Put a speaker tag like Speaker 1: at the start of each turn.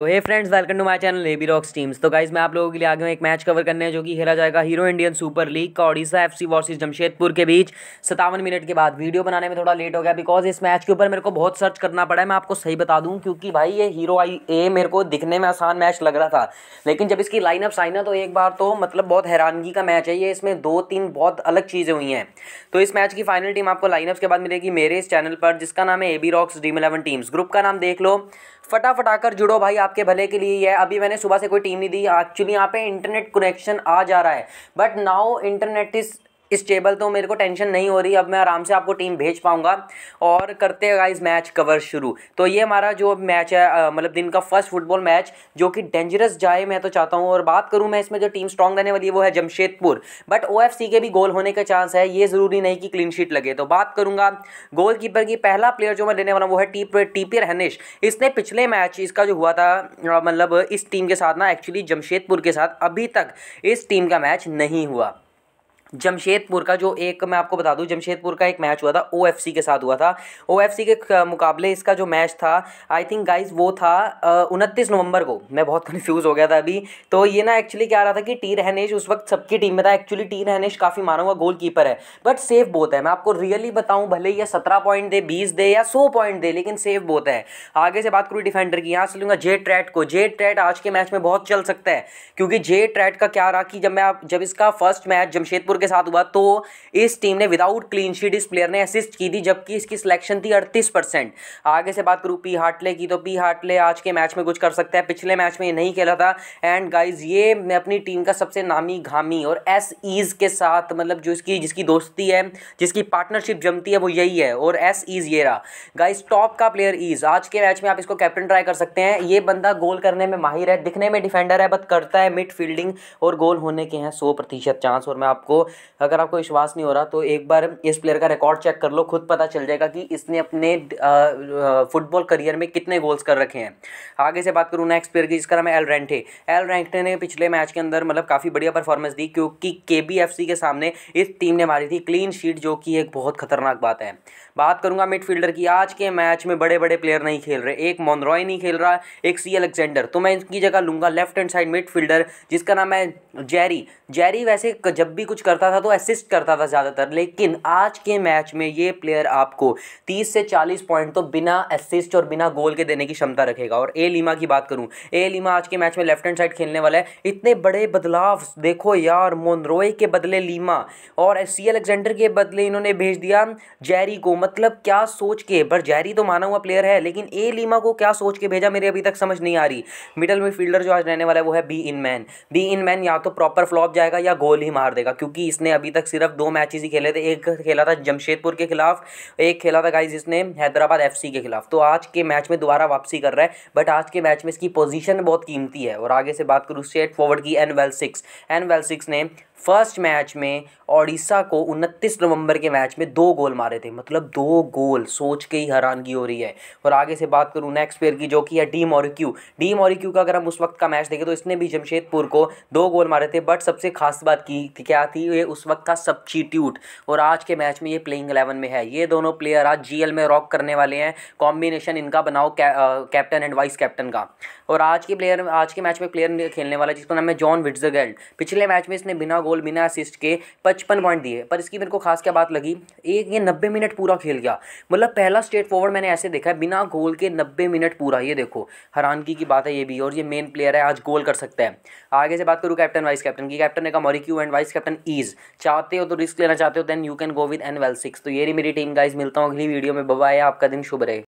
Speaker 1: तो hey friends welcome to my channel AB rocks teams तो guys मैं आप लोगों के लिए आगे एक मैच कवर करने है जो कि खेला जाएगा हीरो इंडियन सुपर लीग का ओडिशा एफसी वर्सेस जमशेदपुर के बीच सतावन मिनट के बाद वीडियो बनाने में थोड़ा लेट हो गया बिकॉज इस मैच के ऊपर मेरे को बहुत सर्च करना पड़ा है मैं आपको सही बता दूँ क्योंकि भाई ये हीरो आई ए मेरे को दिखने में आसान मैच लग रहा था लेकिन जब इसकी लाइनअप आई ना तो एक बार तो मतलब बहुत हैरानगी का मैच है ये इसमें दो तीन बहुत अलग चीज़ें हुई हैं तो इस मैच की फाइनल टीम आपको लाइनअप्स के बाद मिलेगी मेरे इस चैनल पर जिसका नाम है A B rocks Dream Eleven teams group का नाम देख लो फटाफट आकर जुड़ो भाई आप आपके भले के लिए है अभी मैंने सुबह से कोई टीम नहीं दी एक्चुअली यहाँ पे इंटरनेट कनेक्शन आ जा रहा है but now internet is unstable तो मेरे को टेंशन नहीं हो रही अब मैं आराम से आपको टीम भेज पाऊंगा और करते हैं गाइज मैच कवर शुरू तो ये हमारा जो मैच है मतलब दिन का फर्स्ट फुटबॉल मैच जो कि डेंजरस जाए मैं तो चाहता हूँ और बात करूँ मैं इसमें जो टीम स्ट्रॉन्ग रहने वाली है वो है जमशेदपुर बट ओ के भी गोल होने का चांस है ये ज़रूरी नहीं कि क्लीन शीट लगे तो बात करूँगा गोल कीपर की पहला प्लेयर जो मैं लेने वाला वो है टी टीपी रहनेश इसने पिछले मैच इसका जो हुआ था मतलब इस टीम के साथ ना एक्चुअली जमशेदपुर के साथ अभी तक इस टीम का मैच नहीं हुआ जमशेदपुर का जो एक मैं आपको बता दूं जमशेदपुर का एक मैच हुआ था ओ के साथ हुआ था ओ के मुकाबले इसका जो मैच था आई थिंक गाइस वो था उनतीस नवंबर को मैं बहुत कन्फ्यूज हो गया था अभी तो ये ना एक्चुअली क्या रहा था कि टी रहनेश उस वक्त सबकी टीम में था एक्चुअली टी रहनेश काफ़ी मारूंगा हुआ गोल कीपर है बट सेफ बहुत है मैं आपको रियली बताऊँ भले ही सत्रह पॉइंट दे बीस दे या सौ पॉइंट दे लेकिन सेफ बहुत है आगे से बात करूँ डिफेंडर की यहाँ से लूँगा जे ट्रैट को जे ट्रैट आज के मैच में बहुत चल सकता है क्योंकि जे ट्रैट का क्या रहा कि जब मैं जब इसका फर्स्ट मैच जमशेदपुर के साथ हुआ तो इस टीम ने विदाउट क्लीन शीट इस प्लेयर ने असिस्ट की थी जबकि इसकी सिलेक्शन थी अड़तीस परसेंट आगे से बात करूँ पी हाटले की तो पी हाटले आज के मैच में कुछ कर सकता है पिछले मैच में ये नहीं खेला था एंड गाइज ये मैं अपनी टीम का सबसे नामी घामी और एस ईज के साथ मतलब जो इसकी जिसकी दोस्ती है जिसकी पार्टनरशिप जमती है वो यही है और एस ईज ये रहा गाइज टॉप का प्लेयर ईज आज के मैच में आप इसको कैप्टन ट्राई कर सकते हैं ये बंदा गोल करने में माहिर है दिखने में डिफेंडर है बट करता है मिड फील्डिंग और गोल होने के हैं सौ प्रतिशत चांस और मैं आपको अगर आपको विश्वास नहीं हो रहा तो एक बार इस प्लेयर का रिकॉर्ड चेक कर लो खुद पता चल जाएगा कि इसने अपने फुटबॉल करियर में कितने गोल्स कर रखे हैं आगे से बात करूँ नेक्स्ट प्लेयर की जिसका नाम है एल रेंटे एल रेंटे ने पिछले मैच के अंदर मतलब काफ़ी बढ़िया परफॉर्मेंस दी क्योंकि के के सामने इस टीम ने मारी थी क्लीन शीट जो कि एक बहुत खतरनाक बात है बात करूंगा मिडफील्डर की आज के मैच में बड़े बड़े प्लेयर नहीं खेल रहे एक मोनरॉय नहीं खेल रहा एक सी अलेक्जेंडर तो मैं इनकी जगह लूंगा लेफ्ट हैंड साइड मिडफील्डर जिसका नाम है जेरी जेरी वैसे जब भी कुछ कर करता था तो असिस्ट करता था ज़्यादातर लेकिन आज के मैच में ये प्लेयर आपको 30 से 40 पॉइंट तो बिना असिस्ट और बिना गोल के देने की क्षमता रखेगा और ए लीमा की बात करूँ ए लीमा आज के मैच में लेफ्ट हैंड साइड खेलने वाला है इतने बड़े बदलाव देखो यार मोनरोय के बदले लीमा और सी अलेक्जेंडर के बदले इन्होंने भेज दिया जैरी को मतलब क्या सोच के पर जैरी तो माना हुआ प्लेयर है लेकिन ए लीमा को क्या सोच के भेजा मेरे अभी तक समझ नहीं आ रही मिडल में फील्डर जो आज रहने वाला है वो है बी इन मैन बी इन मैन या तो प्रॉपर फ्लॉप जाएगा या गोल ही मार देगा क्योंकि इसने अभी तक सिर्फ दो मैचेस ही खेले थे एक खेला था जमशेदपुर के खिलाफ एक खेला था गाइज इसने हैदराबाद एफ के खिलाफ तो आज के मैच में दोबारा वापसी कर रहा है बट आज के मैच में इसकी पोजीशन बहुत कीमती है और आगे से बात करूँ स्ट्रेट फॉरवर्ड की एन वेल सिक्स एन वेल सिक्स ने फर्स्ट मैच में ओडिशा को 29 नवंबर के मैच में दो गोल मारे थे मतलब दो गोल सोच के ही हैरानगी हो रही है और आगे से बात करूँ नेक्स्ट प्लेयर की जो कि है डी मॉरिक्यू डी मॉरिक्यू का अगर हम उस वक्त का मैच देखें तो इसने भी जमशेदपुर को दो गोल मारे थे बट सबसे खास बात की थी क्या थी हुए उस वक्त था सब्सटीट्यूट और आज के मैच में ये प्लेइंग एलेवन में है ये दोनों प्लेयर आज जीएल में रॉक करने वाले हैं कॉम्बिनेशन इनका बनाओ कैप्टन एंड वाइस कैप्टन का और आज के प्लेयर आज के मैच में प्लेयर खेलने वाला जिसका नाम है जॉन विट्जगेल्ड पिछले मैच में इसने बिना गोल बिना असिस्ट के पचपन पॉइंट दिए पर इसकी मेरे को खास क्या बात लगी एक ये नब्बे मिनट पूरा खेल गया मतलब पहला स्ट्रेट फॉरवर्ड मैंने ऐसे देखा है बिना गोल के नब्बे मिनट पूरा ये देखो हैरानगी की बात है ये भी और ये मेन प्लेयर है आज गोल कर सकता है आगे से बात करूँ कैप्टन वाइस कैप्टन की कैप्टन ने कहा मॉरिक्यू and vice captain is guys चाहते हो तो रिस्क लेना चाहते हो then you can go with एन वेल सिक्स तो ये मेरी टीम गाइज मिलता हूँ अगली वीडियो में बबाई आपका दिन शुभ रहे